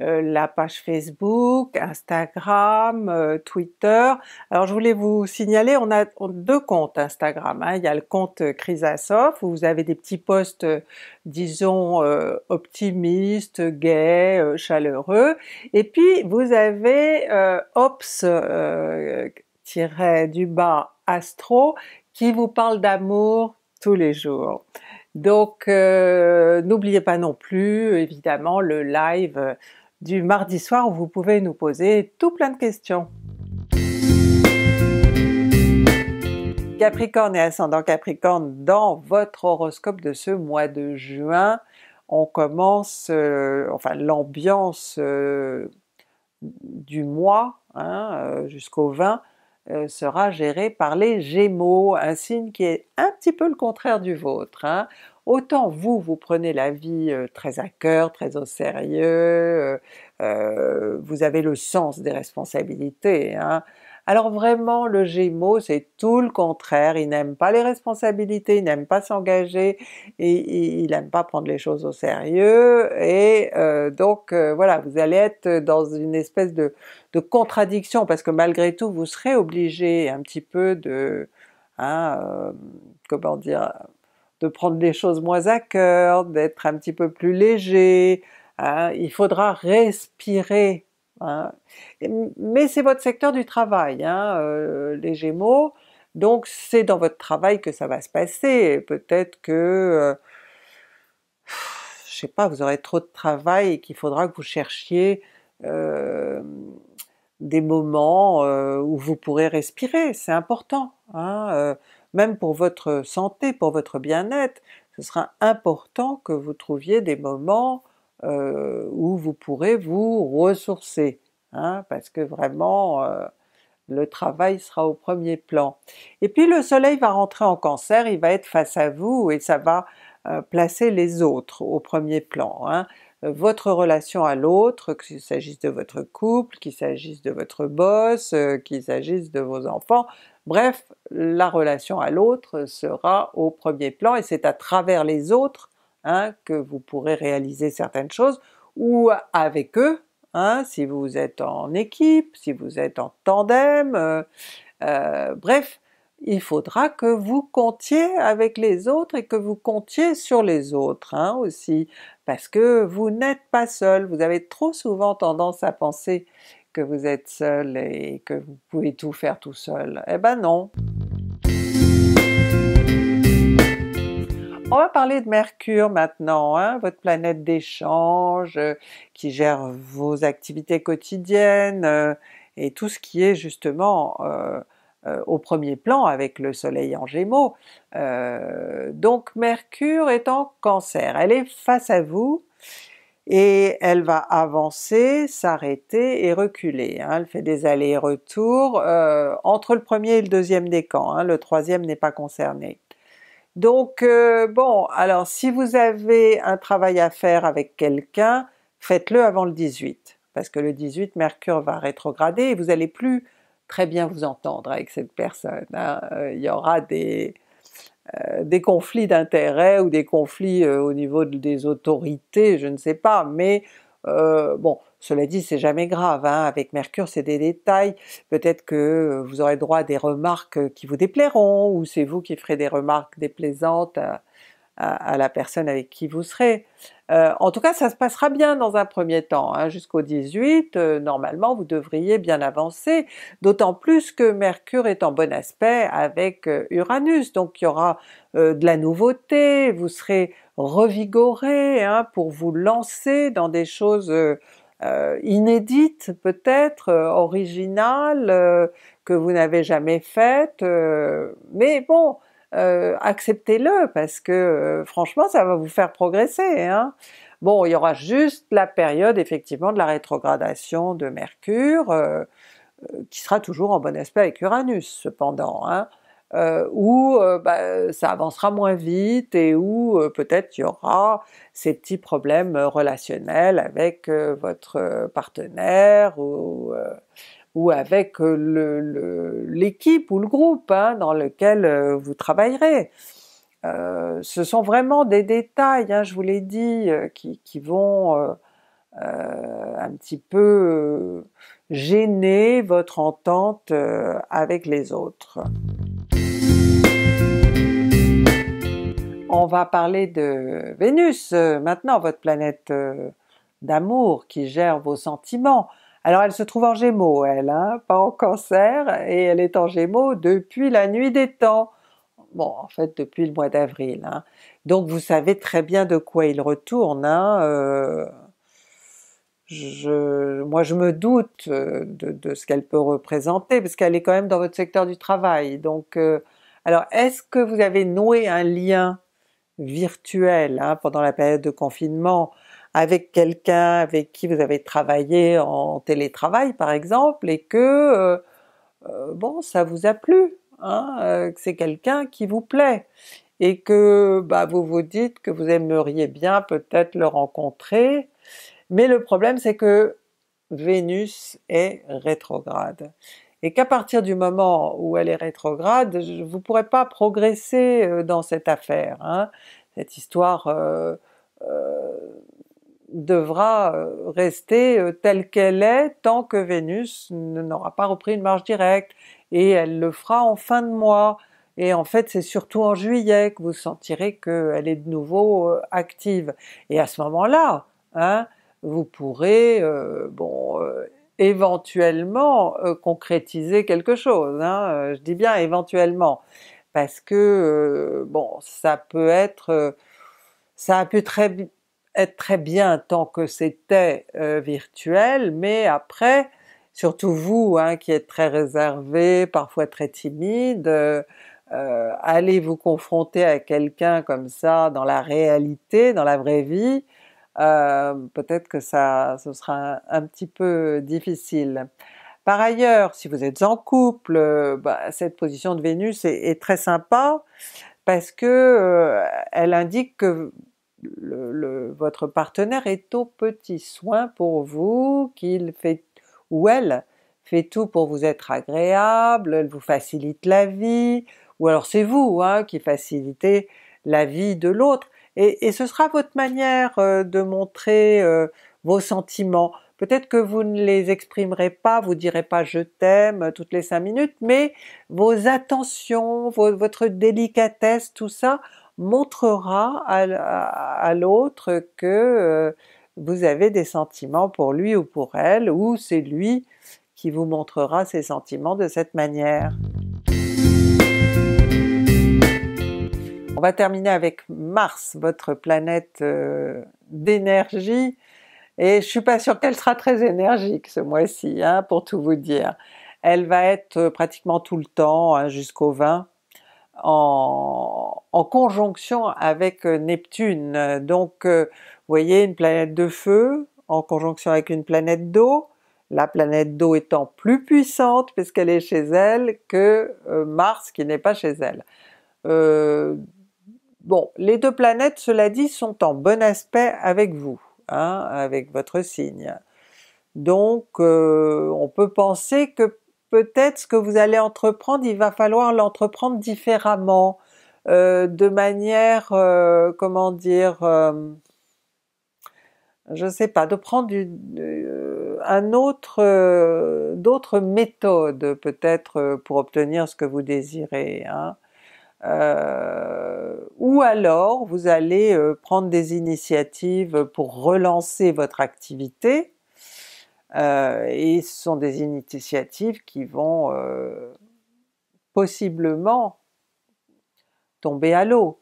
euh, la page Facebook, Instagram, euh, Twitter. Alors je voulais vous signaler, on a deux comptes Instagram. Hein. Il y a le compte Chrysasoph où vous avez des petits posts, euh, disons, optimistes, gais, chaleureux. Et puis vous avez Ops tiré du bas Astro qui vous parle d'amour tous les jours. Donc n'oubliez pas non plus évidemment le live du mardi soir où vous pouvez nous poser tout plein de questions. Capricorne et ascendant Capricorne, dans votre horoscope de ce mois de juin, on commence, euh, enfin l'ambiance euh, du mois hein, euh, jusqu'au 20 sera gérée par les Gémeaux, un signe qui est un petit peu le contraire du vôtre. Hein. Autant vous, vous prenez la vie euh, très à cœur, très au sérieux, euh, euh, vous avez le sens des responsabilités. Hein. Alors vraiment, le Gémeaux, c'est tout le contraire, il n'aime pas les responsabilités, il n'aime pas s'engager, et il n'aime pas prendre les choses au sérieux, et donc voilà, vous allez être dans une espèce de, contradiction, parce que malgré tout, vous serez obligé un petit peu de... Hein, comment dire de prendre des choses moins à cœur, d'être un petit peu plus léger, hein. il faudra respirer. Hein. Mais c'est votre secteur du travail, hein, euh, les Gémeaux, donc c'est dans votre travail que ça va se passer, peut-être que... je euh, je sais pas, vous aurez trop de travail et qu'il faudra que vous cherchiez euh, des moments où vous pourrez respirer, c'est important même pour votre santé, pour votre bien-être, ce sera important que vous trouviez des moments euh, où vous pourrez vous ressourcer, hein, parce que vraiment euh, le travail sera au premier plan. Et puis le soleil va rentrer en cancer, il va être face à vous et ça va euh, placer les autres au premier plan. Hein. Votre relation à l'autre, qu'il s'agisse de votre couple, qu'il s'agisse de votre boss, qu'il s'agisse de vos enfants, Bref, la relation à l'autre sera au premier plan et c'est à travers les autres hein, que vous pourrez réaliser certaines choses, ou avec eux, hein, si vous êtes en équipe, si vous êtes en tandem, euh, euh, bref, il faudra que vous comptiez avec les autres et que vous comptiez sur les autres hein, aussi, parce que vous n'êtes pas seul, vous avez trop souvent tendance à penser que vous êtes seul et que vous pouvez tout faire tout seul. Eh ben non! On va parler de Mercure maintenant, hein, votre planète d'échange euh, qui gère vos activités quotidiennes euh, et tout ce qui est justement euh, au premier plan avec le soleil en Gémeaux. donc Mercure est en Cancer, elle est face à vous, et elle va avancer, s'arrêter et reculer. Hein. Elle fait des allers-retours euh, entre le premier et le deuxième décan, hein. le troisième n'est pas concerné. Donc euh, bon, alors si vous avez un travail à faire avec quelqu'un, faites-le avant le 18, parce que le 18 Mercure va rétrograder et vous n'allez plus très bien vous entendre avec cette personne. Hein. Euh, il y aura des, euh, des conflits d'intérêts ou des conflits euh, au niveau des autorités, je ne sais pas, mais euh, bon, cela dit, c'est jamais grave, hein. avec Mercure c'est des détails, peut-être que vous aurez droit à des remarques qui vous déplairont, ou c'est vous qui ferez des remarques déplaisantes à, la personne avec qui vous serez. Euh, en tout cas ça se passera bien dans un premier temps, hein. jusqu'au 18, euh, normalement vous devriez bien avancer, d'autant plus que Mercure est en bon aspect avec euh, Uranus, donc il y aura de la nouveauté, vous serez revigoré hein, pour vous lancer dans des choses inédites peut-être, originales, que vous n'avez jamais faites, mais bon, euh, acceptez-le parce que euh, franchement ça va vous faire progresser. Hein. Bon, il y aura juste la période effectivement de la rétrogradation de Mercure, euh, qui sera toujours en bon aspect avec Uranus cependant, hein, où bah, ça avancera moins vite et où peut-être il y aura ces petits problèmes relationnels avec votre partenaire ou ou avec euh, l'équipe ou le groupe hein, dans lequel euh, vous travaillerez. Euh, ce sont vraiment des détails, hein, je vous l'ai dit, qui, vont un petit peu gêner votre entente avec les autres. On va parler de Vénus maintenant, votre planète d'amour qui gère vos sentiments. Alors elle se trouve en Gémeaux, elle, hein, pas en Cancer, et elle est en Gémeaux depuis la nuit des temps. Bon, en fait depuis le mois d'avril. Hein. Donc vous savez très bien de quoi il retourne. Hein, euh, je, moi je me doute euh, de, ce qu'elle peut représenter, parce qu'elle est quand même dans votre secteur du travail. Donc euh, alors est-ce que vous avez noué un lien virtuel hein, pendant la période de confinement avec quelqu'un avec qui vous avez travaillé en télétravail par exemple et que euh, euh, bon ça vous a plu, hein, euh, que c'est quelqu'un qui vous plaît et que bah, vous vous dites que vous aimeriez bien peut-être le rencontrer, mais le problème c'est que Vénus est rétrograde et qu'à partir du moment où elle est rétrograde, vous ne pourrez pas progresser dans cette affaire. Hein. Cette histoire devra euh, rester euh, telle qu'elle est tant que Vénus n'aura pas repris une marche directe, et elle le fera en fin de mois. Et en fait, c'est surtout en juillet que vous sentirez qu'elle est de nouveau euh, active. Et à ce moment-là, hein, vous pourrez, bon, éventuellement concrétiser quelque chose. Hein, je dis bien éventuellement, parce que, bon, ça peut être ça a pu très, être très bien tant que c'était euh, virtuel, mais après, surtout vous hein, qui êtes très réservé, parfois très timide, euh, euh, allez vous confronter à quelqu'un comme ça dans la réalité, dans la vraie vie, peut-être que ça ce sera un, petit peu difficile. Par ailleurs, si vous êtes en couple, bah, cette position de Vénus est, est très sympa parce que elle indique que votre partenaire est au petit soin pour vous, qu'il fait ou elle fait tout pour vous être agréable, elle vous facilite la vie, ou alors c'est vous hein, qui facilitez la vie de l'autre, et, ce sera votre manière euh, de montrer euh, vos sentiments. Peut-être que vous ne les exprimerez pas, vous direz pas je t'aime toutes les cinq minutes, mais vos attentions, votre délicatesse, tout ça, montrera à, l'autre que euh, vous avez des sentiments pour lui ou pour elle, ou c'est lui qui vous montrera ses sentiments de cette manière. On va terminer avec Mars, votre planète euh, d'énergie, et je suis pas sûre qu'elle sera très énergique ce mois-ci, hein, pour tout vous dire. Elle va être euh, pratiquement tout le temps, hein, jusqu'au 20, en, en conjonction avec euh, Neptune. Donc euh, vous voyez une planète de feu en conjonction avec une planète d'eau, la planète d'eau étant plus puissante puisqu'elle est chez elle que euh, Mars qui n'est pas chez elle. bon, les deux planètes, cela dit, sont en bon aspect avec vous, hein, avec votre signe. Donc on peut penser que peut-être ce que vous allez entreprendre, il va falloir l'entreprendre différemment, euh, de manière, euh, comment dire, euh, je sais pas, de prendre autre, d'autres méthodes peut-être pour obtenir ce que vous désirez. Hein. ou alors vous allez prendre des initiatives pour relancer votre activité, et ce sont des initiatives qui vont possiblement tomber à l'eau.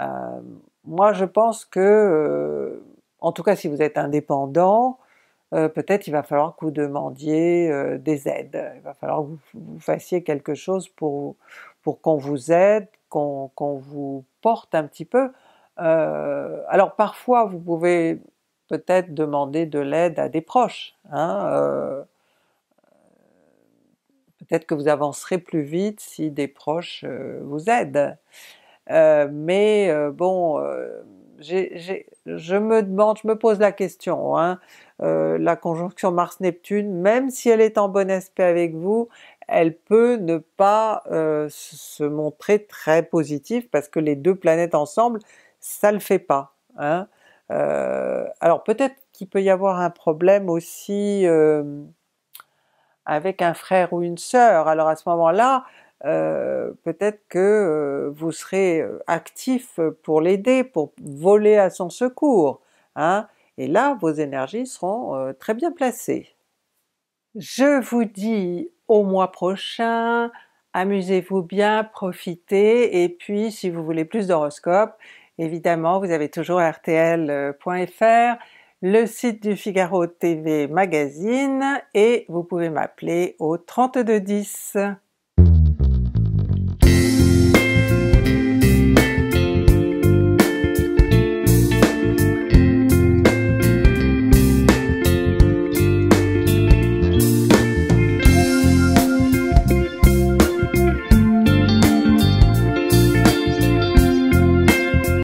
Euh, moi, je pense que, euh, en tout cas si vous êtes indépendant, euh, peut-être il va falloir que vous demandiez des aides, il va falloir que vous, fassiez quelque chose pour, qu'on vous aide, qu'on vous porte un petit peu. alors parfois, vous pouvez peut-être demander de l'aide à des proches. Hein, Peut-être que vous avancerez plus vite si des proches euh, vous aident. Euh, mais euh, bon, je me demande, je me pose la question, hein. la conjonction Mars-Neptune, même si elle est en bon aspect avec vous, elle peut ne pas se montrer très positive parce que les deux planètes ensemble, ça le fait pas. Hein. alors peut-être qu'il peut y avoir un problème aussi avec un frère ou une sœur. Alors à ce moment-là, euh, peut-être que euh, vous serez euh, actif pour l'aider, pour voler à son secours. Hein? et là, vos énergies seront très bien placées. Je vous dis au mois prochain, amusez-vous bien, profitez, et puis si vous voulez plus d'horoscopes, évidemment vous avez toujours rtl.fr, le site du Figaro TV Magazine et vous pouvez m'appeler au 3210.